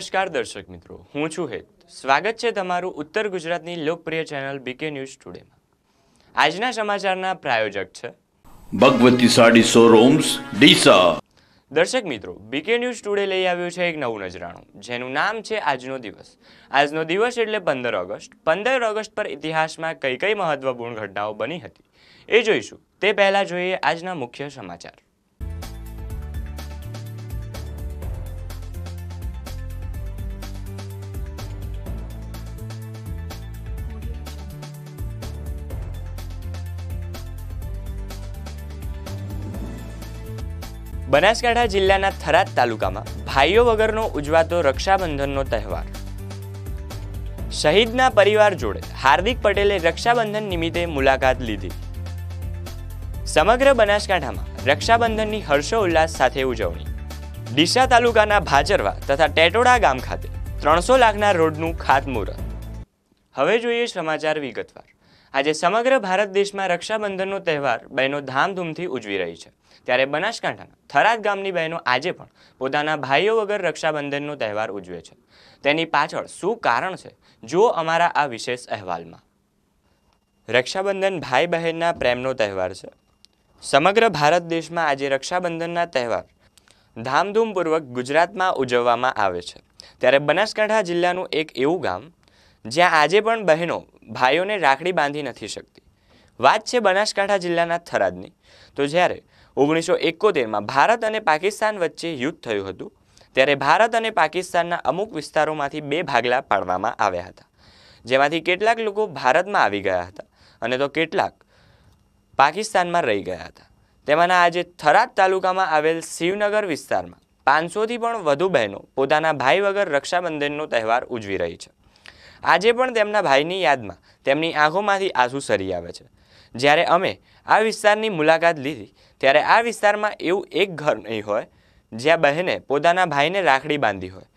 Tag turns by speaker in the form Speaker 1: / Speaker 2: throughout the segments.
Speaker 1: નમસ્કાર દર્શક મિત્રો હું છું હેત સ્વાગત છે તમારું ઉત્તર ગુજરાતની લોકપ્રિય ચેનલ બીકે ન્યૂઝ ટુડેમાં આજના સમાચારના પ્રાયોજક છે
Speaker 2: ભગવતી સાડી શોરૂમ્સ ડીસા
Speaker 1: દર્શક મિત્રો બીકે ન્યૂઝ ટુડે લઈ આવ્યું છે એક નવું નજરાણું જેનું નામ છે આજનો દિવસ આજનો દિવસ એટલે પંદર ઓગસ્ટ પંદર ઓગસ્ટ પર ઇતિહાસમાં કઈ કઈ મહત્વપૂર્ણ ઘટનાઓ બની હતી એ જોઈશું તે પહેલાં જોઈએ આજના મુખ્ય સમાચાર બનાસકાંઠા જિલ્લાના થરાદ તાલુકામાં ભાઈઓ વગરનો ઉજવાતો રક્ષાબંધનનો તહેવાર શહીદના પરિવાર જોડે હાર્દિક પટેલે રક્ષાબંધન નિમિત્તે મુલાકાત લીધી સમગ્ર બનાસકાંઠામાં રક્ષાબંધનની હર્ષોલ્લાસ સાથે ઉજવણી ડીસા તાલુકાના ભાજરવા તથા ટેટોડા ગામ ખાતે ત્રણસો લાખના રોડનું ખાતમુહૂર્ત હવે જોઈએ સમાચાર વિગતવાર આજે સમગ્ર ભારત દેશમાં રક્ષાબંધનનો તહેવાર બહેનો ધામધૂમથી ઉજવી રહી છે ત્યારે બનાસકાંઠાના થરાદ ગામની બહેનો આજે પણ પોતાના ભાઈઓ વગર રક્ષાબંધનનો તહેવાર ઉજવે છે તેની પાછળ શું કારણ છે જો અમારા આ વિશેષ અહેવાલમાં રક્ષાબંધન ભાઈ બહેનના પ્રેમનો તહેવાર છે સમગ્ર ભારત દેશમાં આજે રક્ષાબંધનના તહેવાર ધામધૂમપૂર્વક ગુજરાતમાં ઉજવવામાં આવે છે ત્યારે બનાસકાંઠા જિલ્લાનું એક એવું ગામ જ્યાં આજે પણ બહેનો ભાઈઓને રાખડી બાંધી નથી શકતી વાત છે બનાસકાંઠા જિલ્લાના થરાદની તો જ્યારે ઓગણીસો એકોતેરમાં ભારત અને પાકિસ્તાન વચ્ચે યુદ્ધ થયું હતું ત્યારે ભારત અને પાકિસ્તાનના અમુક વિસ્તારોમાંથી બે ભાગલા પાડવામાં આવ્યા હતા જેમાંથી કેટલાક લોકો ભારતમાં આવી ગયા હતા અને તો કેટલાક પાકિસ્તાનમાં રહી ગયા હતા તેમાંના આજે થરાદ તાલુકામાં આવેલ શિવનગર વિસ્તારમાં પાંચસોથી પણ વધુ બહેનો પોતાના ભાઈ વગર રક્ષાબંધનનો તહેવાર ઉજવી રહી છે આજે પણ તેમના ભાઈની યાદમાં તેમની આંખોમાંથી આંસુ સરી આવે છે જ્યારે અમે આ વિસ્તારની મુલાકાત લીધી ત્યારે આ વિસ્તારમાં એવું એક ઘર નહીં હોય જ્યાં બહેને પોતાના ભાઈને રાખડી બાંધી હોય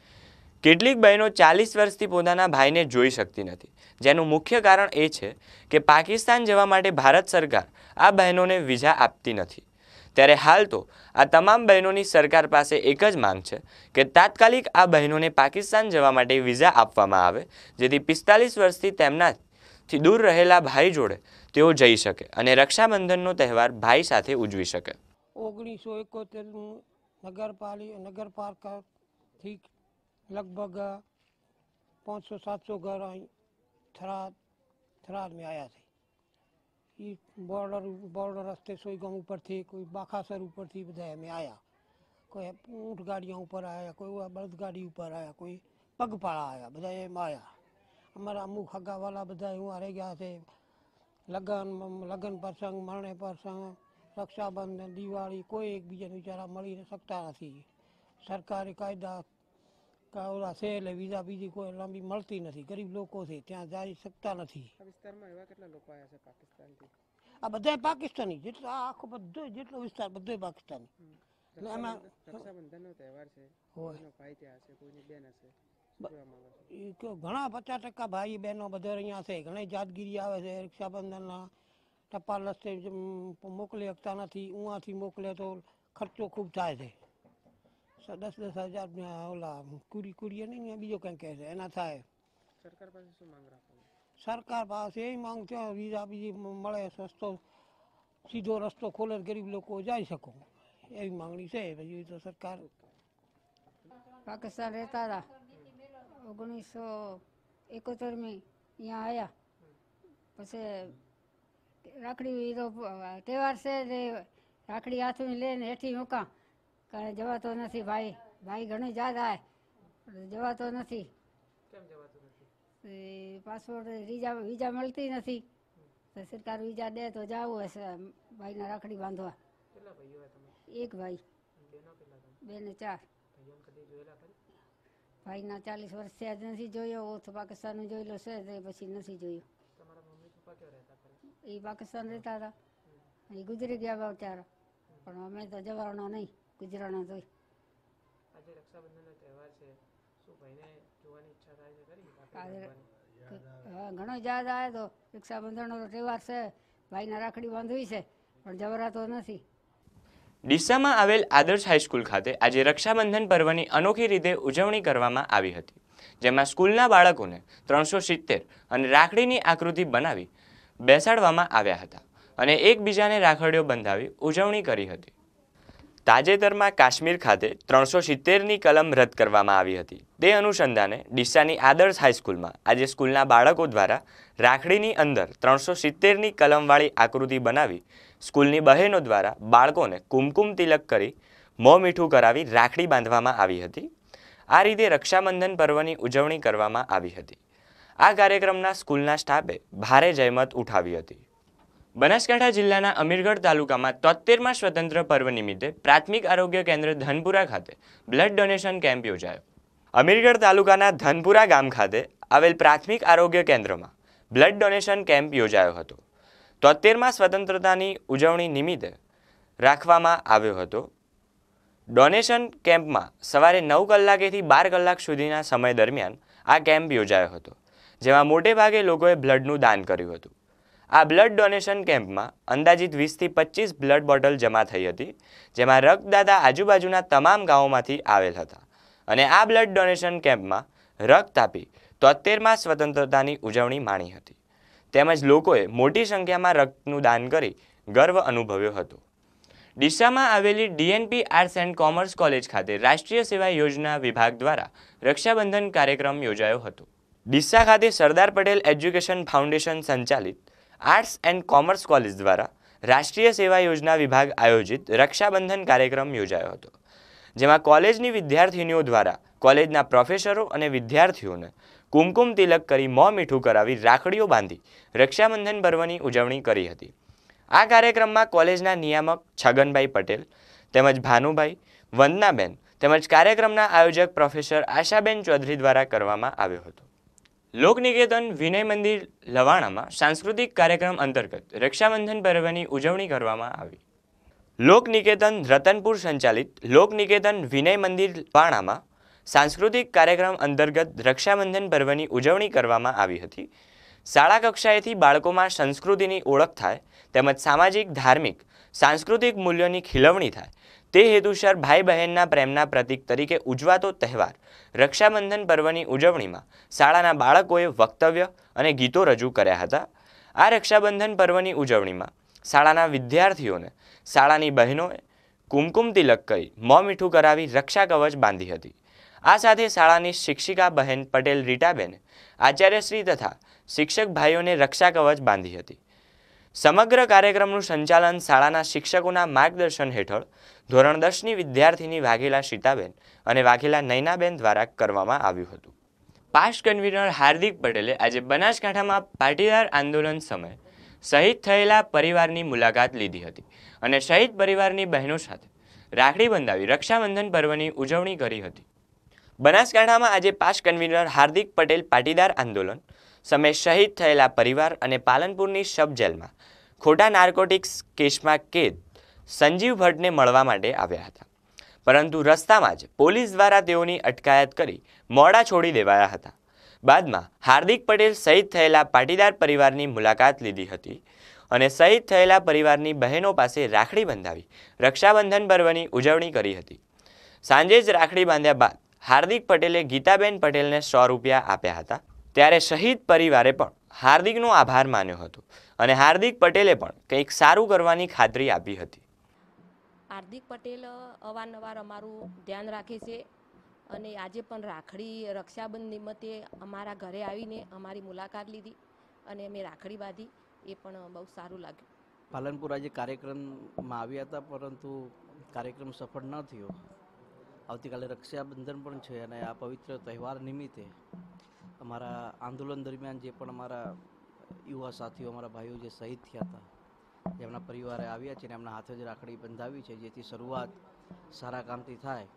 Speaker 1: કેટલીક બહેનો ચાલીસ વર્ષથી પોતાના ભાઈને જોઈ શકતી નથી જેનું મુખ્ય કારણ એ છે કે પાકિસ્તાન જવા માટે ભારત સરકાર આ બહેનોને વિઝા આપતી નથી ત્યારે હાલ તો આ તમામ બહેનોની સરકાર પાસે એક જ માંગ છે કે તાત્કાલિક આ બહેનોને પાકિસ્તાન જવા માટે વિઝા આપવામાં આવે જેથી પિસ્તાલીસ વર્ષથી તેમના થી દૂર રહેલા ભાઈ જોડે તેઓ જઈ શકે અને રક્ષાબંધનનો તહેવાર ભાઈ સાથે ઉજવી શકે
Speaker 3: ઓગણીસો એકોતેરનું નગરપાલિકા નગરપાલિકાથી લગભગ પાંચસો સાતસો ઘર અહીં થરાદ થરાદ મેં આવ્યા છે એ બોર્ડર બોર્ડર રસ્તે સોયગામ ઉપરથી કોઈ બાખાસર ઉપરથી બધા અમે આવ્યા કોઈ ઊંટ ગાડીઓ ઉપર આવ્યા કોઈ બળદગાડી ઉપર આવ્યા કોઈ પગપાળા આવ્યા બધા એમ આવ્યા અમારા અમુક હગાવાલા બધા હું હારે ગયા છે લગ્ન લગ્ન પ્રસંગ મરણે પ્રસંગ રક્ષાબંધન દિવાળી કોઈ એકબીજાને બિચારા મળી શકતા નથી સરકારી કાયદા કાવડા છે એટલે વિઝા બીજી કોઈ લાંબી મળતી નથી ગરીબ લોકો છે ત્યાં જઈ શકતા નથી આ બધા પાકિસ્તાની જેટલો આખો બધો જેટલો વિસ્તાર બધો પાકિસ્તાની એમાં રક્ષાબંધનનો તહેવાર છે કોઈનો ભાઈ ત્યાં હશે કોઈની બેન હશે घना पचास टका भाई बहनों बधे रहा आए रक्षाबंधन टप्पा रस्ते मोकले सकता नहीं ऊँ थी मोकले तो खर्चो खूब थाय थे दस दस हजार ओला कूड़ी कूड़ी है नहीं बीजो कहीं कह रहे एना थाय सरकार पास यही मांग थे वीजा बीजी मे सस्तो सीधो रस्तो खोले गरीब लोग जाए सको यही मांगनी से भाई तो सरकार
Speaker 4: पाकिस्तान रहता था ઓગણીસો એકોતેરમી અહીંયા આવ્યા પછી રાખડી તો તહેવાર છે ને રાખડી હાથમાં લઈને હેઠી મૂકા કાંઈ જવાતો નથી ભાઈ ભાઈ ઘણું યાદ આવે જવાતો નથી પાસપોર્ટ રીજા વિઝા મળતી નથી તો સરકાર વિઝા દે તો જવું હશે ભાઈને રાખડી બાંધવા
Speaker 3: એક ભાઈ બે ને ચાર
Speaker 4: ભાઈના ચાલીસ વર્ષ થયા જ નથી જોયો ઓથ પાકિસ્તાન જોયેલો લો છે તે પછી નથી
Speaker 3: જોયો
Speaker 4: એ પાકિસ્તાન રહેતા હતા એ ગુજરી ગયા બા ત્યારે પણ અમે તો જવાનો નહીં ગુજરાનો જોઈ
Speaker 3: આજે રક્ષાબંધનનો તહેવાર છે
Speaker 4: ઘણો યાદ આવે તો રક્ષાબંધનનો તહેવાર છે ભાઈને રાખડી બાંધવી છે પણ જવરાતો નથી
Speaker 1: ડીસામાં આવેલ આદર્શ હાઈસ્કૂલ ખાતે આજે રક્ષાબંધન પર્વની અનોખી રીતે ઉજવણી કરવામાં આવી હતી જેમાં સ્કૂલના બાળકોને ત્રણસો સિત્તેર અને રાખડીની આકૃતિ બનાવી બેસાડવામાં આવ્યા હતા અને એકબીજાને રાખડીઓ બંધાવી ઉજવણી કરી હતી તાજેતરમાં કાશ્મીર ખાતે ત્રણસો સિત્તેરની કલમ રદ કરવામાં આવી હતી તે અનુસંધાને ડીસાની આદર્શ હાઈસ્કૂલમાં આજે સ્કૂલના બાળકો દ્વારા રાખડીની અંદર ત્રણસો સિત્તેરની કલમવાળી આકૃતિ બનાવી સ્કૂલની બહેનો દ્વારા બાળકોને કુમકુમ તિલક કરી મોં મીઠું કરાવી રાખડી બાંધવામાં આવી હતી આ રીતે રક્ષાબંધન પર્વની ઉજવણી કરવામાં આવી હતી આ કાર્યક્રમના સ્કૂલના સ્ટાફે ભારે જહેમત ઉઠાવી હતી બનાસકાંઠા જિલ્લાના અમીરગઢ તાલુકામાં તોતેરમાં સ્વતંત્ર પર્વ નિમિત્તે પ્રાથમિક આરોગ્ય કેન્દ્ર ધનપુરા ખાતે બ્લડ ડોનેશન કેમ્પ યોજાયો અમીરગઢ તાલુકાના ધનપુરા ગામ ખાતે આવેલ પ્રાથમિક આરોગ્ય કેન્દ્રમાં બ્લડ ડોનેશન કેમ્પ યોજાયો હતો તોતેરમાં સ્વતંત્રતાની ઉજવણી નિમિત્તે રાખવામાં આવ્યો હતો ડોનેશન કેમ્પમાં સવારે નવ કલાકેથી બાર કલાક સુધીના સમય દરમિયાન આ કેમ્પ યોજાયો હતો જેમાં મોટેભાગે લોકોએ બ્લડનું દાન કર્યું હતું આ બ્લડ ડોનેશન કેમ્પમાં અંદાજિત વીસથી પચીસ બ્લડ બોટલ જમા થઈ હતી જેમાં રક્તદાતા આજુબાજુના તમામ ગામોમાંથી આવેલ હતા અને આ બ્લડ ડોનેશન કેમ્પમાં રક્ત આપી તોતેરમાં સ્વતંત્રતાની ઉજવણી માણી હતી તેમજ લોકોએ મોટી સંખ્યામાં રક્તનું દાન કરી ગર્વ અનુભવ્યો હતો ડીસામાં આવેલી DNP arts and commerce college ખાતે રાષ્ટ્રીય સેવા યોજના વિભાગ દ્વારા રક્ષાબંધન કાર્યક્રમ યોજાયો હતો ડીસા ખાતે સરદાર પટેલ એજ્યુકેશન ફાઉન્ડેશન સંચાલિત આર્ટ્સ એન્ડ કોમર્સ કોલેજ દ્વારા રાષ્ટ્રીય સેવા યોજના વિભાગ આયોજિત રક્ષાબંધન કાર્યક્રમ યોજાયો હતો જેમાં કોલેજની વિદ્યાર્થીનીઓ દ્વારા કોલેજના પ્રોફેસરો અને વિદ્યાર્થીઓને કુમકુમ તિલક કરી મોં મીઠું કરાવી રાખડીઓ બાંધી રક્ષાબંધન પર્વની ઉજવણી કરી હતી આ કાર્યક્રમમાં કોલેજના નિયામક છગનભાઈ પટેલ તેમજ ભાનુભાઈ વંદનાબેન તેમજ કાર્યક્રમના આયોજક પ્રોફેસર આશાબેન ચૌધરી દ્વારા કરવામાં આવ્યો હતો લોકનિકેતન વિનય મંદિર લવાણામાં સાંસ્કૃતિક કાર્યક્રમ અંતર્ગત રક્ષાબંધન પર્વની ઉજવણી કરવામાં આવી લોકનિકેતન રતનપુર સંચાલિત લોકનિકેતન વિનય મંદિર લવાણામાં સાંસ્કૃતિક કાર્યક્રમ અંતર્ગત રક્ષાબંધન પર્વની ઉજવણી કરવામાં આવી હતી શાળા કક્ષાએથી બાળકોમાં સંસ્કૃતિની ઓળખ થાય તેમજ સામાજિક ધાર્મિક સાંસ્કૃતિક મૂલ્યોની ખીલવણી થાય તે હેતુસર ભાઈ બહેનના પ્રેમના પ્રતીક તરીકે ઉજવાતો તહેવાર રક્ષાબંધન પર્વની ઉજવણીમાં શાળાના બાળકોએ વક્તવ્ય અને ગીતો રજૂ કર્યા હતા આ રક્ષાબંધન પર્વની ઉજવણીમાં શાળાના વિદ્યાર્થીઓને શાળાની બહેનોએ કુમકુમ તિલક કરી મોં મીઠું કરાવી રક્ષા કવચ બાંધી હતી આ સાથે શાળાની શિક્ષિકા બહેન પટેલ રીટાબેન આચાર્યશ્રી તથા શિક્ષક ભાઈઓને રક્ષા કવચ બાંધી હતી સમગ્ર કાર્યક્રમનું સંચાલન શાળાના શિક્ષકોના માર્ગદર્શન હેઠળ ધોરણ દસની વિદ્યાર્થીની વાઘેલા સીતાબેન અને વાઘેલા નૈનાબેન દ્વારા કરવામાં આવ્યું હતું પાસ્ટ કન્વીનર હાર્દિક પટેલે આજે બનાસકાંઠામાં પાટીદાર આંદોલન સમયે શહીદ થયેલા પરિવારની મુલાકાત લીધી હતી અને શહીદ પરિવારની બહેનો સાથે રાખડી બંધાવી રક્ષાબંધન પર્વની ઉજવણી કરી હતી બનાસકાંઠામાં આજે પાસ્ટ કન્વીનર હાર્દિક પટેલ પાટીદાર આંદોલન સમય શહીદ થયેલા પરિવાર અને પાલનપુરની શબ જેલમાં ખોટા નાર્કોટિક્સ કેસમાં કેદ સંજીવ ભટ્ટને મળવા માટે આવ્યા હતા પરંતુ રસ્તામાં જ પોલીસ દ્વારા તેઓની અટકાયત કરી મોડા છોડી દેવાયા હતા બાદમાં હાર્દિક પટેલ શહીદ થયેલા પાટીદાર પરિવારની મુલાકાત લીધી હતી અને શહીદ થયેલા પરિવારની બહેનો પાસે રાખડી બંધાવી રક્ષાબંધન પર્વની ઉજવણી કરી હતી સાંજે જ રાખડી બાંધ્યા બાદ હાર્દિક પટેલે ગીતાબેન પટેલને સો રૂપિયા આપ્યા હતા ત્યારે શહીદ પરિવારે પણ હાર્દિકનો આભાર માન્યો હતો અને હાર્દિક પટેલે પણ કંઈક સારું કરવાની ખાતરી આપી હતી
Speaker 5: હાર્દિક પટેલ અવારનવાર અમારું ધ્યાન રાખે છે અને આજે પણ રાખડી રક્ષાબંધ નિમિત્તે અમારા ઘરે આવીને અમારી મુલાકાત લીધી અને અમે રાખડી બાંધી એ પણ બહુ સારું લાગ્યું
Speaker 6: પાલનપુર આજે કાર્યક્રમમાં આવ્યા હતા પરંતુ કાર્યક્રમ સફળ ન થયો આવતીકાલે રક્ષાબંધન પણ છે અને આ પવિત્ર તહેવાર નિમિત્તે અમારા આંદોલન દરમિયાન જે પણ અમારા યુવા સાથીઓ અમારા ભાઈઓ જે શહીદ થયા હતા જેમના પરિવારે આવ્યા છે અને એમના હાથે જ રાખડી બંધાવી છે જેથી શરૂઆત સારા કામથી થાય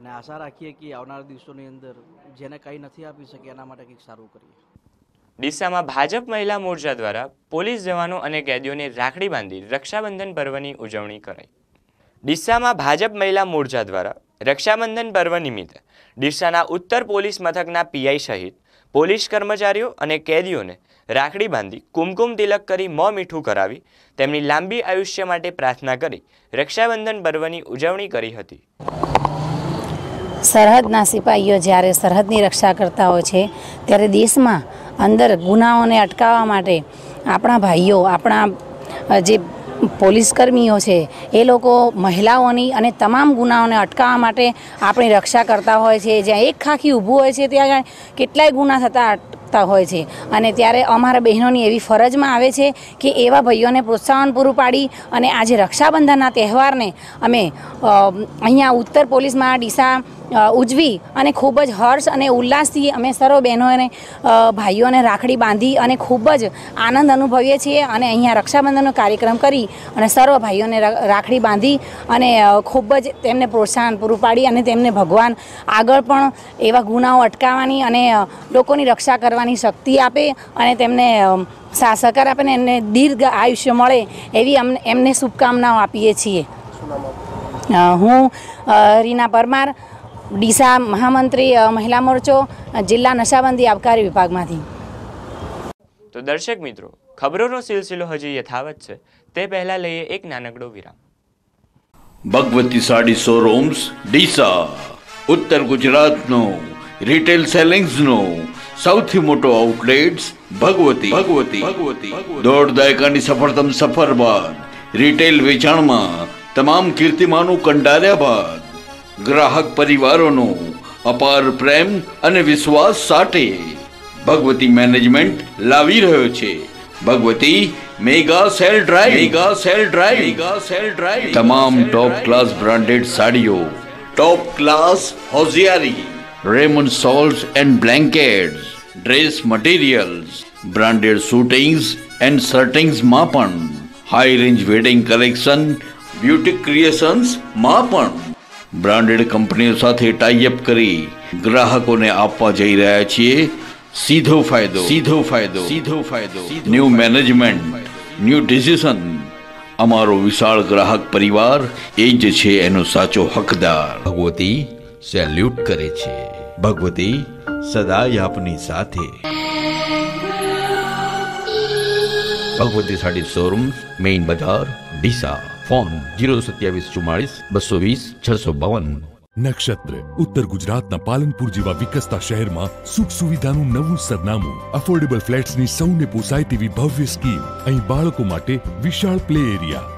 Speaker 6: અને આશા રાખીએ કે આવનાર દિવસોની અંદર જેને કંઈ નથી આપી શકે એના માટે કંઈક સારું કરીએ
Speaker 1: ડીસામાં ભાજપ મહિલા મોરચા દ્વારા પોલીસ જવાનો અને કેદીઓને રાખડી બાંધી રક્ષાબંધન પર્વની ઉજવણી કરાઈ ડીસામાં ભાજપ મહિલા મોરચા દ્વારા રક્ષાબંધન પર્વ નિમિત્તે ડીસાના ઉત્તર પોલીસ મથકના પીઆઈ સહિત પોલીસ કર્મચારીઓ અને કેદીઓને રાખડી બાંધી કુમકુમ તિલક કરી મોં મીઠું કરાવી તેમની લાંબી આયુષ્ય માટે પ્રાર્થના કરી રક્ષાબંધન પર્વની ઉજવણી કરી હતી
Speaker 5: સરહદના સિપાહીઓ જ્યારે સરહદની રક્ષા કરતા હોય છે ત્યારે દેશમાં અંદર ગુનાઓને અટકાવવા માટે આપણા ભાઈઓ આપણા જે પોલીસ કર્મીઓ છે એ લોકો મહિલાઓની અને તમામ ગુનાઓને અટકાવવા માટે આપણી રક્ષા કરતા હોય છે જ્યાં એક ખાખી ઊભું હોય છે ત્યાં કેટલાય ગુના થતા અટકતા હોય છે અને ત્યારે અમારા બહેનોની એવી ફરજમાં આવે છે કે એવા ભાઈઓને પ્રોત્સાહન પૂરું પાડી અને આજે રક્ષાબંધનના તહેવારને અમે અહીંયા ઉત્તર પોલીસમાં ડીસા ઉજવી અને ખૂબ જ હર્ષ અને ઉલ્લાસથી અમે સર્વ બહેનોને ભાઈઓને રાખડી બાંધી અને ખૂબ જ આનંદ અનુભવીએ છીએ અને અહીંયા રક્ષાબંધનનો કાર્યક્રમ કરી અને સર્વ ભાઈઓને રાખડી બાંધી અને ખૂબ જ તેમને પ્રોત્સાહન પૂરું પાડી અને તેમને ભગવાન આગળ પણ એવા ગુનાઓ અટકાવવાની અને લોકોની રક્ષા કરવાની શક્તિ આપે અને તેમને સહકાર આપે ને એમને દીર્ઘ આયુષ્ય મળે એવી અમને એમને શુભકામનાઓ આપીએ છીએ હું રીના પરમાર ડીસા મહામંત્રી મહિલા મોરચો જિલ્લા નશાબંધી આબકારી વિભાગમાંથી
Speaker 1: તો દર્શક મિત્રો ખબરોનો સિલસિલો હજી યથાવત છે તે પહેલા લઈએ એક નાનકડો વિરામ
Speaker 2: ભગવતી સાડી શોરૂમ્સ ડીસા ઉત્તર ગુજરાતનો રિટેલ સેલિંગ્સનો સૌથી મોટો આઉટલેટ્સ ભગવતી ભગવતી ભગવતી દોઢ દાયકાની સફળતમ સફર બાદ રિટેલ વેચાણમાં તમામ કીર્તિમાનું કંડાર્યા બાદ ગ્રાહક પરિવારોનો અપાર પ્રેમ અને વિશ્વાસ સાથે ભગવતી મેનેજમેન્ટ લાવી રહ્યો છે Bhagwati mega sale drive mega sale drive mega sale drive તમામ ટોપ ક્લાસ બ્રાન્ડેડ સાડીઓ top class hosiery Raymond salt and blankets dress materials branded suitings and શર્ટિંગ્સમાં પણ high range wedding collection beauty ક્રિએશન્સમાં પણ બ્રાન્ડેડ કંપનીઓ સાથે ટાઈઅપ કરી ગ્રાહકોને આપવા જઈ રહ્યા છીએ સીધો ફાયદો સીધો ફાયદો સીધો ફાયદો ન્યૂ મેનેજમેન્ટ ન્યૂ ડિસિઝન અમારો વિશાળ ગ્રાહક પરિવાર એ જ છે એનો સાચો હકદાર ભગવતી સેલ્યુટ કરે છે ભગવતી સદાય આપની સાથે ભગવતી સાડી શોરૂમ મેઇન બજાર ડીસા ફોન જીરો સત્યાવીસ ચુમ્માળીસ બસો વીસ છસો બાવન નક્ષત્ર ઉત્તર ગુજરાતના પાલનપુર જેવા વિકસતા શહેરમાં સુખ સુવિધાનું નવું સરનામું અફોર્ડેબલ
Speaker 7: ફ્લેટ્સની સૌને પોસાય તેવી ભવ્ય સ્કીમ અહીં બાળકો માટે વિશાળ પ્લે એરિયા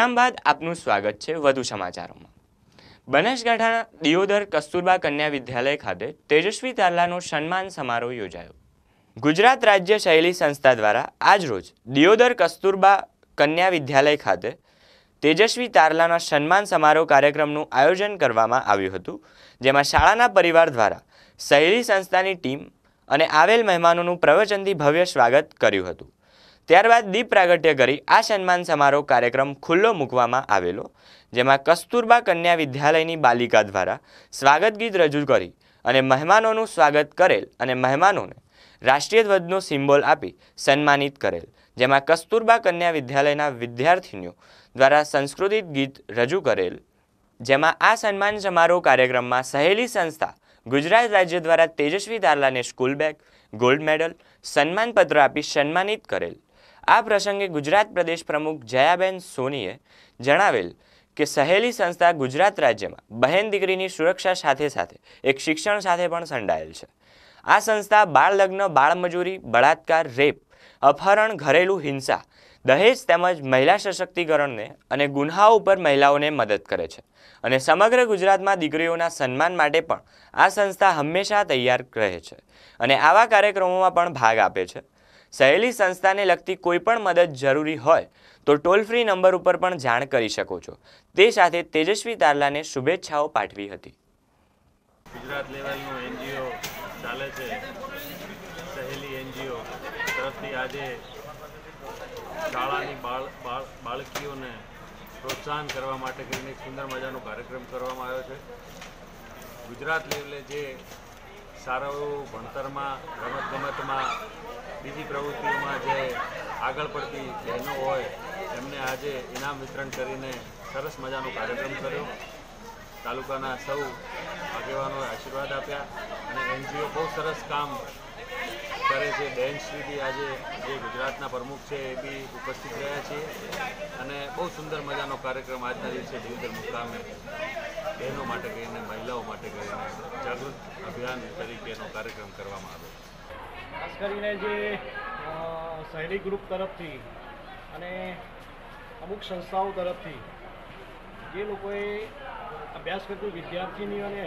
Speaker 1: વિરામ બાદ આપનું સ્વાગત છે વધુ સમાચારોમાં બનાસકાંઠાના દિયોદર કસ્તુરબા કન્યા વિદ્યાલય ખાતે તેજસ્વી તારલાનો સન્માન સમારોહ યોજાયો ગુજરાત રાજ્ય શૈલી સંસ્થા દ્વારા આજરોજ દિયોદર કસ્તુરબા કન્યા વિદ્યાલય ખાતે તેજસ્વી તારલાના સન્માન સમારોહ કાર્યક્રમનું આયોજન કરવામાં આવ્યું હતું જેમાં શાળાના પરિવાર દ્વારા શૈલી સંસ્થાની ટીમ અને આવેલ મહેમાનોનું પ્રવચનથી ભવ્ય સ્વાગત કર્યું હતું ત્યારબાદ દીપ પ્રાગટ્ય કરી આ સન્માન સમારોહ કાર્યક્રમ ખુલ્લો મૂકવામાં આવેલો જેમાં કસ્તુરબા કન્યા વિદ્યાલયની બાલિકા દ્વારા સ્વાગત ગીત રજૂ કરી અને મહેમાનોનું સ્વાગત કરેલ અને મહેમાનોને રાષ્ટ્રીય ધ્વજનો સિમ્બોલ આપી સન્માનિત કરેલ જેમાં કસ્તુરબા કન્યા વિદ્યાલયના વિદ્યાર્થીનીઓ દ્વારા સંસ્કૃતિક ગીત રજૂ કરેલ જેમાં આ સન્માન સમારોહ કાર્યક્રમમાં સહેલી સંસ્થા ગુજરાત રાજ્ય દ્વારા તેજસ્વી દારલાને સ્કૂલ બેગ ગોલ્ડ મેડલ સન્માનપત્ર આપી સન્માનિત કરેલ આ પ્રસંગે ગુજરાત પ્રદેશ પ્રમુખ જયાબેન સોનીએ જણાવેલ કે સહેલી સંસ્થા ગુજરાત રાજ્યમાં બહેન દીકરીની સુરક્ષા સાથે સાથે એક શિક્ષણ સાથે પણ સંડાયેલ છે આ સંસ્થા બાળલગ્ન બાળમજૂરી બળાત્કાર રેપ અપહરણ ઘરેલું હિંસા દહેજ તેમજ મહિલા સશક્તિકરણને અને ગુન્હાઓ ઉપર મહિલાઓને મદદ કરે છે અને સમગ્ર ગુજરાતમાં દીકરીઓના સન્માન માટે પણ આ સંસ્થા હંમેશા તૈયાર રહે છે અને આવા કાર્યક્રમોમાં પણ ભાગ આપે છે સહેલી સંસ્થાને લગતી કોઈપણ મદદ જરૂરી હોય તો ટોલ ફ્રી નંબર ઉપર પણ જાણ કરી શકો છો તે સાથે તેજસ્વી તારલાને શુભેચ્છાઓ પાઠવી હતી
Speaker 7: ગુજરાત લેવલનું એનજીઓ ચાલે છે સહેલી એનજીઓ તરફથી આજે
Speaker 2: શાળાની
Speaker 7: બાળકીઓને પ્રોત્સાહન કરવા માટે કરીને સુંદર મજાનો કાર્યક્રમ કરવામાં આવ્યો છે ગુજરાત લેવલે જે સારા એવું ભણતરમાં રમતગમતમાં બીજી પ્રવૃત્તિઓમાં જે આગળ પડતી બહેનો હોય એમને આજે ઇનામ વિતરણ કરીને સરસ મજાનો કાર્યક્રમ કર્યો તાલુકાના સૌ આગેવાનોએ આશીર્વાદ આપ્યા અને એનજીઓ બહુ સરસ કામ કરે છે બેન શ્રીથી આજે જે ગુજરાતના પ્રમુખ છે એ બી ઉપસ્થિત રહ્યા છે અને બહુ સુંદર મજાનો કાર્યક્રમ આજના દિવસે દિલદર મુકામે બહેનો માટે કરીને મહિલાઓ માટે કરીને જાગૃત અભિયાન તરીકેનો કાર્યક્રમ કરવામાં આવ્યો
Speaker 6: ખાસ કરીને જે શહેરી ગ્રુપ તરફથી અને અમુક સંસ્થાઓ તરફથી જે લોકોએ અભ્યાસ કરતી વિદ્યાર્થીનીઓને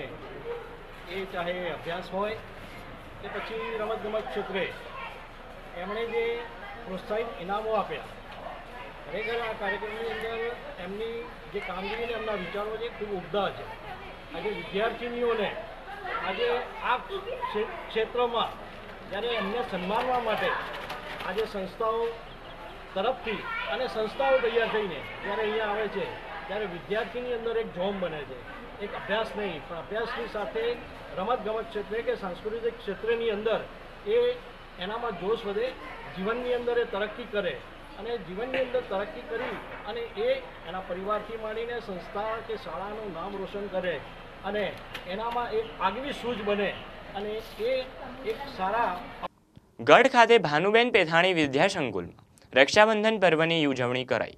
Speaker 6: એ ચાહે અભ્યાસ હોય કે પછી રમતગમત ક્ષેત્રે એમણે જે પ્રોત્સાહિત ઇનામો આપ્યા ખરેખર આ કાર્યક્રમની અંદર એમની જે કામગીરી અને એમના વિચારો છે ખૂબ ઉમદા છે આજે વિદ્યાર્થીનીઓને આજે આ ક્ષેત્રમાં જ્યારે એમને સન્માનવા માટે આજે સંસ્થાઓ તરફથી અને સંસ્થાઓ તૈયાર થઈને જ્યારે અહીંયા આવે છે ત્યારે વિદ્યાર્થીની અંદર એક જોમ બને છે એક અભ્યાસ નહીં પણ અભ્યાસની સાથે રમતગમત ક્ષેત્રે કે સાંસ્કૃતિક ક્ષેત્રની અંદર એ એનામાં જોશ વધે જીવનની અંદર એ તરક્કી કરે અને જીવનની અંદર તરક્કી કરી અને એ એના પરિવારથી માંડીને સંસ્થા કે શાળાનું નામ રોશન કરે અને એનામાં એક આગવી સૂઝ બને અને એ એક સારા
Speaker 1: ગઢ ખાતે ભાનુબેન પેથાણી વિદ્યાસંકુલમાં રક્ષાબંધન પર્વની ઉજવણી કરાઈ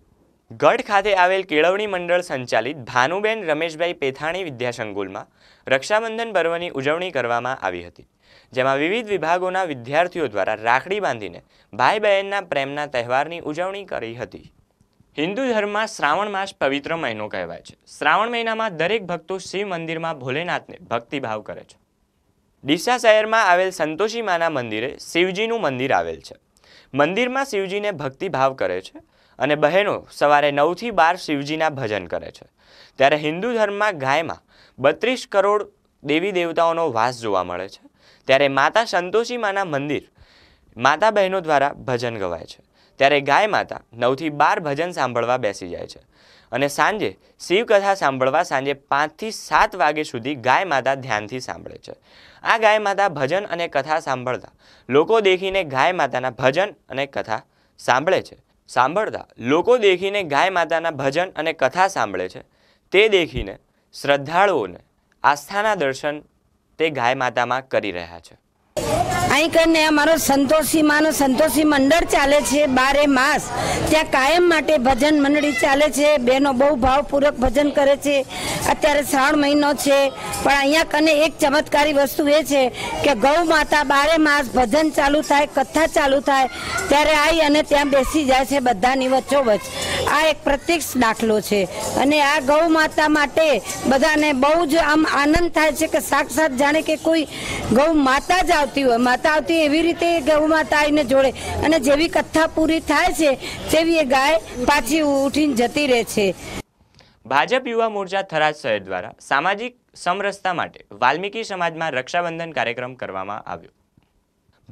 Speaker 1: ગઢ ખાતે આવેલ કેળવણી મંડળ સંચાલિત ભાનુબેન રમેશભાઈ પેથાણી વિદ્યાસંકુલમાં રક્ષાબંધન પર્વની ઉજવણી કરવામાં આવી હતી જેમાં વિવિધ વિભાગોના વિદ્યાર્થીઓ દ્વારા રાખડી બાંધીને ભાઈ બહેનના પ્રેમના તહેવારની ઉજવણી કરી હતી હિન્દુ ધર્મમાં શ્રાવણ માસ પવિત્ર મહિનો કહેવાય છે શ્રાવણ મહિનામાં દરેક ભક્તો શિવ મંદિરમાં ભોલેનાથને ભક્તિભાવ કરે છે ડીસા શહેરમાં આવેલ સંતોષી માના મંદિરે શિવજીનું મંદિર આવેલ છે મંદિરમાં શિવજીને ભક્તિભાવ કરે છે અને બહેનો સવારે નવથી બાર શિવજીના ભજન કરે છે ત્યારે હિન્દુ ધર્મમાં ગાયમાં બત્રીસ કરોડ દેવી દેવતાઓનો વાસ જોવા મળે છે ત્યારે માતા સંતોષી માના મંદિર માતા બહેનો દ્વારા ભજન ગવાય છે ત્યારે ગાય માતા નવથી બાર ભજન સાંભળવા બેસી જાય છે અને સાંજે શિવકથા સાંભળવા સાંજે પાંચથી સાત વાગ્યા સુધી ગાય માતા ધ્યાનથી સાંભળે છે આ ગાય માતા ભજન અને કથા સાંભળતા લોકો દેખીને ગાય માતાના ભજન અને કથા સાંભળે છે સાંભળતા લોકો દેખીને ગાય માતાના ભજન અને કથા સાંભળે છે તે દેખીને શ્રદ્ધાળુઓને આસ્થાના દર્શન તે ગાય માતામાં કરી રહ્યા છે
Speaker 4: અહીં કરીને અમારો સંતોષી માનો સંતોષી મંડળ ચાલે છે બારે માસ ત્યાં કાયમ માટે ભજન મંડળી ચાલે છે બહેનો બહુ ભાવપૂર્વક ભજન કરે છે અત્યારે શ્રાવણ મહિનો છે પણ અહીંયા કને એક ચમત્કારી વસ્તુ એ છે કે ગૌ માતા બારે માસ ભજન ચાલુ થાય કથા ચાલુ થાય ત્યારે આવી અને ત્યાં બેસી જાય છે બધાની વચ્ચો વચ્ચ આ એક પ્રત્યક્ષ દાખલો છે અને આ ગૌ માતા માટે બધાને બહુ જ આમ આનંદ થાય છે કે સાક્ષાત જાણે કે કોઈ ગૌ માતા જ આવતી હોય માતા વાત આવતી એવી રીતે ગૌ માતાને જોડે અને જેવી કથા પૂરી થાય છે તેવી એ ગાય પાછી ઉઠીને જતી રહે છે
Speaker 1: ભાજપ યુવા મોરચા થરાદ શહેર દ્વારા સામાજિક સમરસતા માટે વાલ્મીકી સમાજમાં રક્ષાબંધન કાર્યક્રમ કરવામાં આવ્યો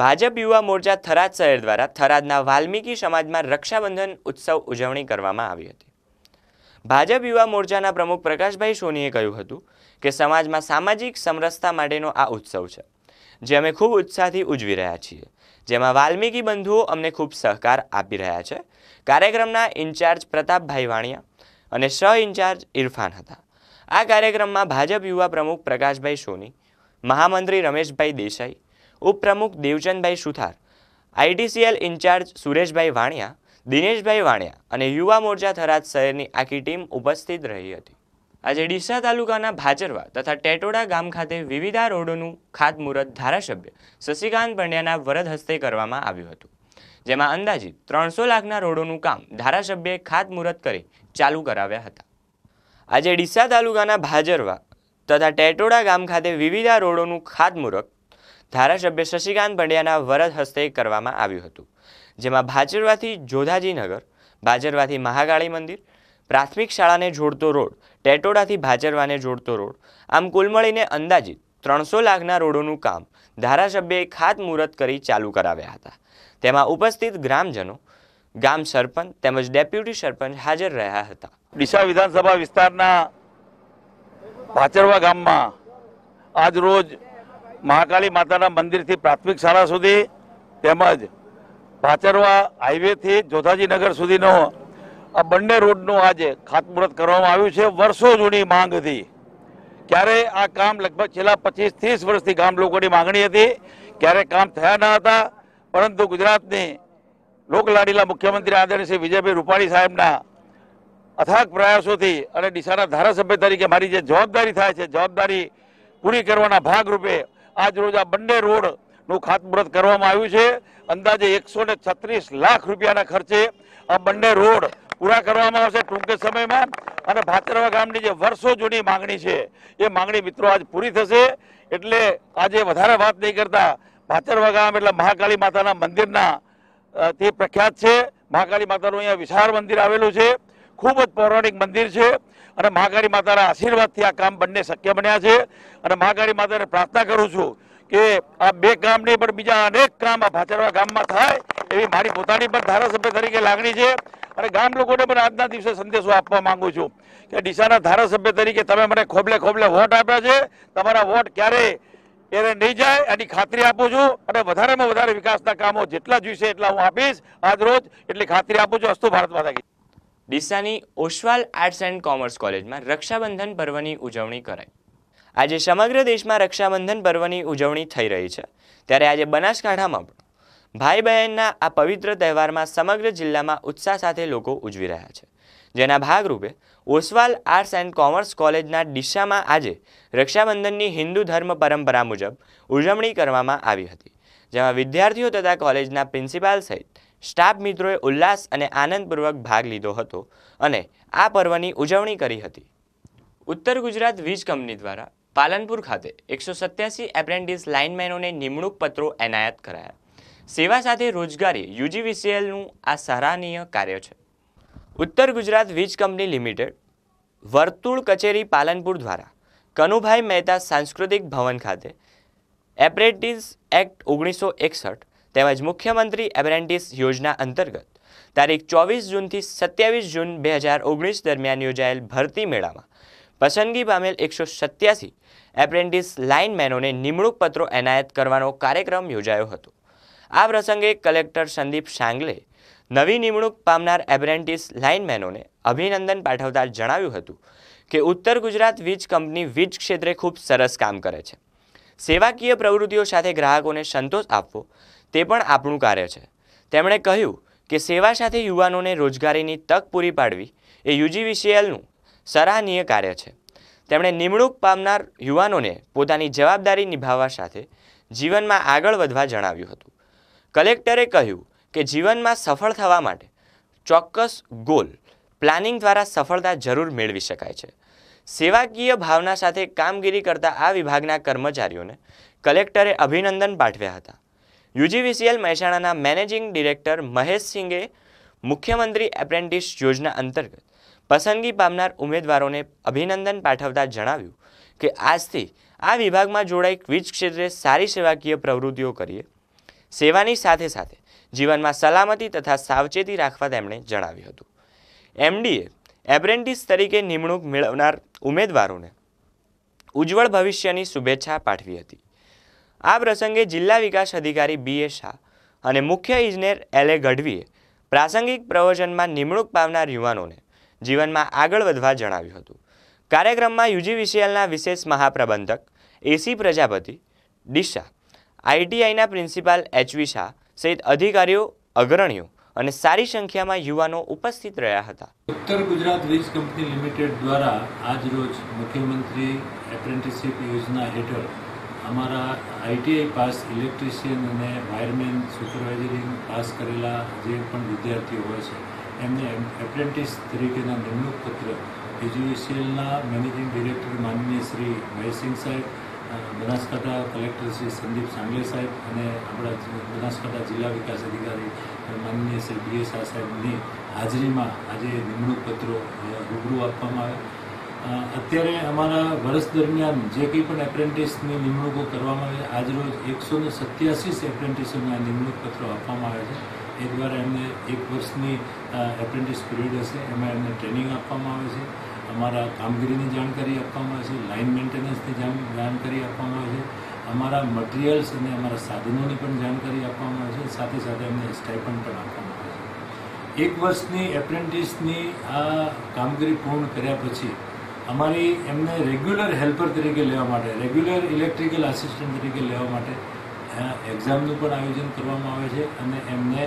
Speaker 1: ભાજપ યુવા મોરચા થરાદ શહેર દ્વારા થરાદના વાલ્મીકી સમાજમાં રક્ષાબંધન ઉત્સવ ઉજવણી કરવામાં આવી હતી ભાજપ યુવા મોરચાના પ્રમુખ પ્રકાશભાઈ સોનીએ કહ્યું હતું કે સમાજમાં સામાજિક સમરસતા માટેનો આ ઉત્સવ છે જે અમે ખૂબ ઉત્સાહથી ઉજવી રહ્યા છીએ જેમાં વાલ્મીકી બંધુઓ અમને ખૂબ સહકાર આપી રહ્યા છે કાર્યક્રમના ઇન્ચાર્જ પ્રતાપભાઈ વાણિયા અને સહ ઇન્ચાર્જ ઇરફાન હતા આ કાર્યક્રમમાં ભાજપ યુવા પ્રમુખ પ્રકાશભાઈ સોની મહામંત્રી રમેશભાઈ દેસાઈ ઉપપ્રમુખ દેવચંદભાઈ સુથાર આઈટીસીએલ ઇન્ચાર્જ સુરેશભાઈ વાણિયા દિનેશભાઈ વાણિયા અને યુવા મોરચા થરાદ શહેરની આખી ટીમ ઉપસ્થિત રહી હતી આજે ડીસા તાલુકાના ભાજરવા તથા ટેટોડા ગામ ખાતે વિવિધા રોડોનું ખાતમુહૂર્ત ધારાસભ્ય શશિકાંત પંડ્યાના વરદ હસ્તે કરવામાં આવ્યું હતું જેમાં અંદાજિત ત્રણસો લાખના રોડોનું કામ ધારાસભ્યે ખાતમુહૂર્ત કરી ચાલુ કરાવ્યા હતા આજે ડીસા તાલુકાના ભાજરવા તથા ટેટોડા ગામ ખાતે વિવિધા રોડોનું ખાતમુહૂર્ત ધારાસભ્ય શશિકાંત પંડ્યાના વરદ હસ્તે કરવામાં આવ્યું હતું જેમાં ભાજરવાથી જોધાજીનગર ભાજરવાથી મહાકાળી મંદિર પ્રાથમિક શાળાને જોડતો રોડ ટેટોડાથી ભાચરવાને જોડતો રોડ આમ કુલ મળીને અંદાજિત ત્રણસો લાખના રોડોનું કામ ધારાસભ્યએ ખાતમુહૂર્ત કરી ચાલુ કરાવ્યા હતા તેમાં ઉપસ્થિત ગ્રામજનો ગામ સરપંચ તેમજ ડેપ્યુટી સરપંચ હાજર રહ્યા હતા ડીસા વિધાનસભા વિસ્તારના ભાચરવા ગામમાં આજ રોજ
Speaker 8: મહાકાળી માતાના મંદિરથી પ્રાથમિક શાળા સુધી તેમજ ભાચરવા હાઈવેથી જોધાજીનગર સુધીનો આ બંને રોડનું આજે ખાતમુહૂર્ત કરવામાં આવ્યું છે વર્ષો જૂની માંગ હતી ક્યારે આ કામ લગભગ છેલ્લા પચીસ ત્રીસ વર્ષથી ગામ લોકોની માંગણી હતી ક્યારે કામ થયા ન હતા પરંતુ ગુજરાતની લોકલાડીલા મુખ્યમંત્રી આદરણીય શ્રી વિજયભાઈ રૂપાણી સાહેબના અથાગ પ્રયાસોથી અને ડીસાના ધારાસભ્ય તરીકે મારી જે જવાબદારી થાય છે જવાબદારી પૂરી કરવાના ભાગરૂપે આજ રોજ આ બંને રોડનું ખાતમુહૂર્ત કરવામાં આવ્યું છે અંદાજે એકસો લાખ રૂપિયાના ખર્ચે આ બંને રોડ પૂરા કરવામાં આવશે ટૂંક સમયમાં અને ભાતરવા ગામની જે વર્ષો જૂની માંગણી છે એ માંગણી મિત્રો આજ પૂરી થશે એટલે આજે વધારે વાત નહીં કરતા ભાતરવા ગામ એટલે મહાકાળી માતાના મંદિરના તે પ્રખ્યાત છે મહાકાળી માતાનું અહીંયા વિશાળ મંદિર આવેલું છે ખૂબ જ પૌરાણિક મંદિર છે અને મહાકાળી માતાના આશીર્વાદથી આ કામ બંને શક્ય બન્યા છે અને મહાકાળી માતાને પ્રાર્થના કરું છું કે આ બે કામ નહીં પણ બીજા અનેક કામ આ ભાચરવા ગામમાં થાય એવી મારી પોતાની પણ ધારાસભ્ય તરીકે લાગણી છે અને ગામ લોકોને પણ આજના દિવસે સંદેશો આપવા માંગુ છું કે ડીસાના ધારાસભ્ય તરીકે તમે મને ખોબલે ખોબલે વોટ આપ્યા છે તમારા વોટ ક્યારે એને નહીં જાય એની ખાતરી આપું છું અને વધારેમાં વધારે વિકાસના કામો જેટલા જોઈશે એટલા હું આપીશ
Speaker 1: આજ રોજ એટલી ખાતરી આપું છું અસ્તુ ભારત માતા ડીસાની ઓશવાલ આર્ટ્સ એન્ડ કોમર્સ કોલેજમાં રક્ષાબંધન પર્વની ઉજવણી કરાઈ આજે સમગ્ર દેશમાં રક્ષાબંધન પર્વની ઉજવણી થઈ રહી છે ત્યારે આજે બનાસકાંઠામાં પણ ભાઈ બહેનના આ પવિત્ર તહેવારમાં સમગ્ર જિલ્લામાં ઉત્સાહ સાથે લોકો ઉજવી રહ્યા છે જેના ભાગરૂપે ઓસવાલ આર્ટ્સ એન્ડ કોમર્સ કોલેજના ડિશામાં આજે રક્ષાબંધનની હિન્દુ ધર્મ પરંપરા મુજબ ઉજવણી કરવામાં આવી હતી જેમાં વિદ્યાર્થીઓ તથા કોલેજના પ્રિન્સિપાલ સહિત સ્ટાફ મિત્રોએ ઉલ્લાસ અને આનંદપૂર્વક ભાગ લીધો હતો અને આ પર્વની ઉજવણી કરી હતી ઉત્તર ગુજરાત વીજ કંપની દ્વારા પાલનપુર ખાતે એકસો સત્યાસી એપ્રેન્ટિસ લાઇનમેનોને નિમણૂક પત્રો એનાયત કરાયા સેવા સાથે રોજગારી યુજીવીસીએલનું આ સરાહનીય કાર્ય છે ઉત્તર ગુજરાત વીજ કંપની લિમિટેડ વર્તુળ કચેરી પાલનપુર દ્વારા કનુભાઈ મહેતા સાંસ્કૃતિક ભવન ખાતે એપ્રેન્ટિસ એક્ટ ઓગણીસો એકસઠ તેમજ મુખ્યમંત્રી એપ્રેન્ટિસ યોજના અંતર્ગત તારીખ ચોવીસ જૂનથી સત્યાવીસ જૂન બે હજાર ઓગણીસ દરમિયાન યોજાયેલ ભરતી મેળામાં પસંદગી પામેલ એકસો સત્યાસી એપ્રેન્ટિસ લાઇનમેનોને નિમણૂક પત્રો એનાયત કરવાનો કાર્યક્રમ યોજાયો હતો આ પ્રસંગે કલેક્ટર સંદીપ સાંગલે નવી નિમણૂક પામનાર એબરેન્ટિસ લાઇનમેનોને અભિનંદન પાઠવતા જણાવ્યું હતું કે ઉત્તર ગુજરાત વીજ કંપની વીજ ક્ષેત્રે ખૂબ સરસ કામ કરે છે સેવાકીય પ્રવૃત્તિઓ સાથે ગ્રાહકોને સંતોષ આપવો તે પણ આપણું કાર્ય છે તેમણે કહ્યું કે સેવા સાથે યુવાનોને રોજગારીની તક પૂરી પાડવી એ યુજીવીસીએલનું સરાહનીય કાર્ય છે તેમણે નિમણૂક પામનાર યુવાનોને પોતાની જવાબદારી નિભાવવા સાથે જીવનમાં આગળ વધવા જણાવ્યું હતું કલેક્ટરે કહ્યું કે જીવનમાં સફળ થવા માટે ચોક્કસ ગોલ પ્લાનિંગ દ્વારા સફળતા જરૂર મેળવી શકાય છે સેવાકીય ભાવના સાથે કામગીરી કરતા આ વિભાગના કર્મચારીઓને કલેક્ટરે અભિનંદન પાઠવ્યા હતા યુજીવીસીએલ મહેસાણાના મેનેજિંગ ડિરેક્ટર મહેશ સિંઘે મુખ્યમંત્રી એપ્રેન્ટિસ યોજના અંતર્ગત પસંદગી પામનાર ઉમેદવારોને અભિનંદન પાઠવતા જણાવ્યું કે આજથી આ વિભાગમાં જોડાઈ ક્વિજ ક્ષેત્રે સારી સેવાકીય પ્રવૃત્તિઓ કરીએ સેવાની સાથે સાથે જીવનમાં સલામતી તથા સાવચેતી રાખવા તેમણે જણાવ્યું હતું એમડીએ એપ્રેન્ટિસ તરીકે નિમણૂક મેળવનાર ઉમેદવારોને ઉજ્જવળ ભવિષ્યની શુભેચ્છા પાઠવી હતી આ પ્રસંગે જિલ્લા વિકાસ અધિકારી બી એ શાહ અને મુખ્ય ઇજનેર એલ એ ગઢવીએ પ્રાસંગિક પ્રવચનમાં નિમણૂક પામનાર યુવાનોને જીવનમાં આગળ વધવા જણાવ્યું હતું કાર્યક્રમમાં યુજી યુજીવીસીએલના વિશેષ મહાપ્રબંધક એસી પ્રજાપતિ દિશા આઈટીઆઈના પ્રિન્સિપાલ એચવી શાહ સહિત અધિકારીઓ અગ્રણીઓ અને સારી સંખ્યામાં યુવાનો ઉપસ્થિત રહ્યા હતા
Speaker 7: ઉત્તર ગુજરાત વીજ કંપની લિમિટેડ દ્વારા આજ રોજ મુખ્યમંત્રી એપ્રેન્ટિસિપ યોજના હેઠળ અમારા આઈટીઆઈ પાસ ઇલેક્ટ્રિશિયન અને વાયરમેન સુપરવાઇઝરિંગ પાસ કરેલા જે પણ વિદ્યાર્થીઓ હોય છે એમને એપ્રેન્ટિસ તરીકેના નિમણૂક પત્ર એજ્યુએશિયલના મેનેજિંગ ડિરેક્ટર માનનીય શ્રી મહેશસિંહ સાહેબ બનાસકાંઠા કલેક્ટર શ્રી સંદીપ સાંગલે સાહેબ અને આપણા બનાસકાંઠા જિલ્લા વિકાસ અધિકારી માનનીય શ્રી બી એસ આર સાહેબની હાજરીમાં આજે નિમણૂક પત્રો રૂબરૂ આપવામાં આવે અત્યારે અમારા વર્ષ દરમિયાન જે કંઈ પણ એપ્રેન્ટિસની નિમણૂકો કરવામાં આવે આજરોજ એકસો ને સત્યાસીસ એપ્રેન્ટિસોને આ નિમણૂક પત્રો આપવામાં આવે છે એ દ્વારા એમને એક વર્ષની એપ્રેન્ટિસ પીરિયડ હશે એમાં એમને ટ્રેનિંગ આપવામાં આવે છે અમારા કામગીરીની જાણકારી આપવામાં આવે છે લાઇન મેન્ટેનન્સની જાણકારી આપવામાં આવે છે અમારા મટીરિયલ્સ અને અમારા સાધનોની પણ જાણકારી આપવામાં આવે છે સાથે સાથે અમને સ્ટાઇપન્ડ પણ આપવામાં આવે છે એક વર્ષની એપ્રેન્ટિસની આ કામગીરી પૂર્ણ કર્યા પછી અમારી એમને રેગ્યુલર હેલ્પર તરીકે લેવા માટે રેગ્યુલર ઇલેક્ટ્રિકલ આસિસ્ટન્ટ તરીકે લેવા માટે એક્ઝામનું પણ આયોજન કરવામાં આવે છે અને એમને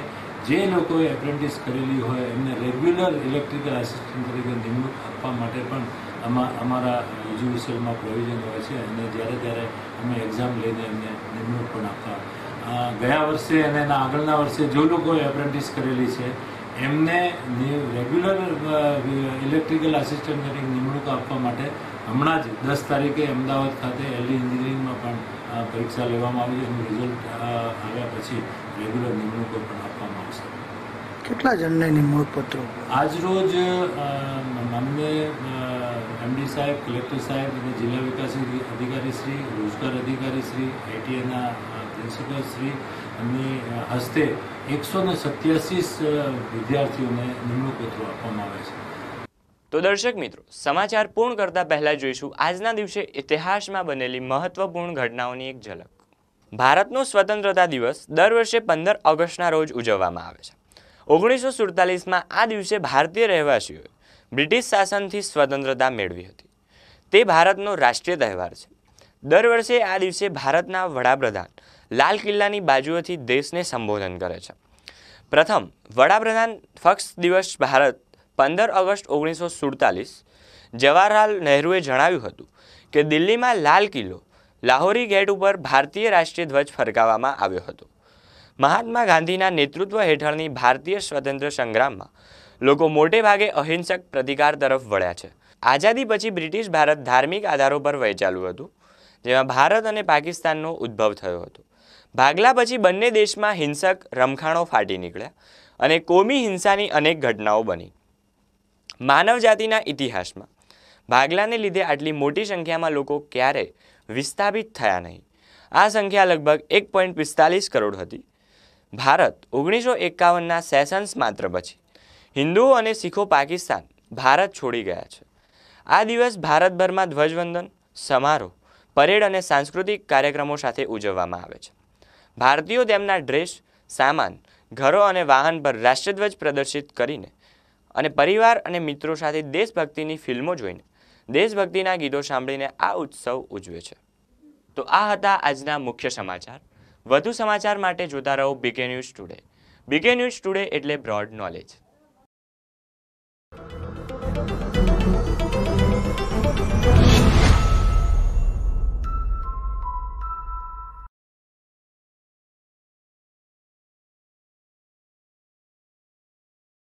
Speaker 7: જે લોકોએ એપ્રેન્ટિસ કરેલી હોય એમને રેગ્યુલર ઇલેક્ટ્રિકલ આસિસ્ટન્ટ તરીકે નિમણૂક આપવા માટે પણ આમાં અમારા એજ્યુકેશનમાં પ્રોવિઝન હોય છે અને જ્યારે ત્યારે અમે એક્ઝામ લઈને એમને નિમણૂક પણ આપતા ગયા વર્ષે અને એના આગળના વર્ષે જો લોકોએ એપ્રેન્ટિસ કરેલી છે એમને રેગ્યુલર ઇલેક્ટ્રિકલ આસિસ્ટન્ટ તરીકે નિમણૂક આપવા માટે હમણાં જ દસ તારીખે અમદાવાદ ખાતે એલડી એન્જિનિયરિંગમાં પણ પરીક્ષા લેવામાં આવી છે એનું રિઝલ્ટ આવ્યા પછી રેગ્યુલર નિમણૂકો પણ આપવામાં આવશે
Speaker 3: કેટલા જણને નિમણૂક પત્રો
Speaker 7: આજરોજ માનનીય એમડી સાહેબ કલેક્ટર સાહેબ અને જિલ્લા વિકાસ અધિકારી શ્રી રોજગાર અધિકારી શ્રી આઈટીઆઈના પ્રિન્સિપલ શ્રી એમની હસ્તે એકસો ને સત્યાસી વિદ્યાર્થીઓને નિમણૂક પત્રો આપવામાં આવે છે
Speaker 1: તો દર્શક મિત્રો સમાચાર પૂર્ણ કરતા પહેલાં જોઈશું આજના દિવસે ઇતિહાસમાં બનેલી મહત્વપૂર્ણ ઘટનાઓની એક ઝલક ભારતનો સ્વતંત્રતા દિવસ દર વર્ષે પંદર ઓગસ્ટના રોજ ઉજવવામાં આવે છે ઓગણીસો સુડતાલીસમાં આ દિવસે ભારતીય રહેવાસીઓએ બ્રિટિશ શાસનથી સ્વતંત્રતા મેળવી હતી તે ભારતનો રાષ્ટ્રીય તહેવાર છે દર વર્ષે આ દિવસે ભારતના વડાપ્રધાન લાલ કિલ્લાની બાજુઓથી દેશને સંબોધન કરે છે પ્રથમ વડાપ્રધાન ફક્ષ દિવસ ભારત પંદર ઓગસ્ટ ઓગણીસો સુડતાલીસ જવાહરલાલ નહેરુએ જણાવ્યું હતું કે દિલ્હીમાં લાલ કિલ્લો લાહોરી ગેટ ઉપર ભારતીય રાષ્ટ્રીય ધ્વજ ફરકાવવામાં આવ્યો હતો મહાત્મા ગાંધીના નેતૃત્વ હેઠળની ભારતીય સ્વતંત્ર સંગ્રામમાં લોકો મોટે ભાગે અહિંસક પ્રતિકાર તરફ વળ્યા છે આઝાદી પછી બ્રિટિશ ભારત ધાર્મિક આધારો પર વહેંચાયું હતું જેમાં ભારત અને પાકિસ્તાનનો ઉદ્ભવ થયો હતો ભાગલા પછી બંને દેશમાં હિંસક રમખાણો ફાટી નીકળ્યા અને કોમી હિંસાની અનેક ઘટનાઓ બની માનવજાતિના ઇતિહાસમાં ભાગલાને લીધે આટલી મોટી સંખ્યામાં લોકો ક્યારે વિસ્થાપિત થયા નહીં આ સંખ્યા લગભગ એક પોઈન્ટ પિસ્તાલીસ કરોડ હતી ભારત ઓગણીસો એકાવનના સેશન્સ માત્ર પછી હિન્દુઓ અને શીખો પાકિસ્તાન ભારત છોડી ગયા છે આ દિવસ ભારતભરમાં ધ્વજવંદન સમારોહ પરેડ અને સાંસ્કૃતિક કાર્યક્રમો સાથે ઉજવવામાં આવે છે ભારતીયો તેમના ડ્રેસ સામાન ઘરો અને વાહન પર રાષ્ટ્રધ્વજ પ્રદર્શિત કરીને અને પરિવાર અને મિત્રો સાથે દેશભક્તિની ફિલ્મો જોઈને દેશભક્તિના ગીતો સાંભળીને આ ઉત્સવ ઉજવે છે તો આ હતા આજના મુખ્ય સમાચાર વધુ સમાચાર માટે જોતા રહો BK news today BK news today એટલે બ્રોડ નોલેજ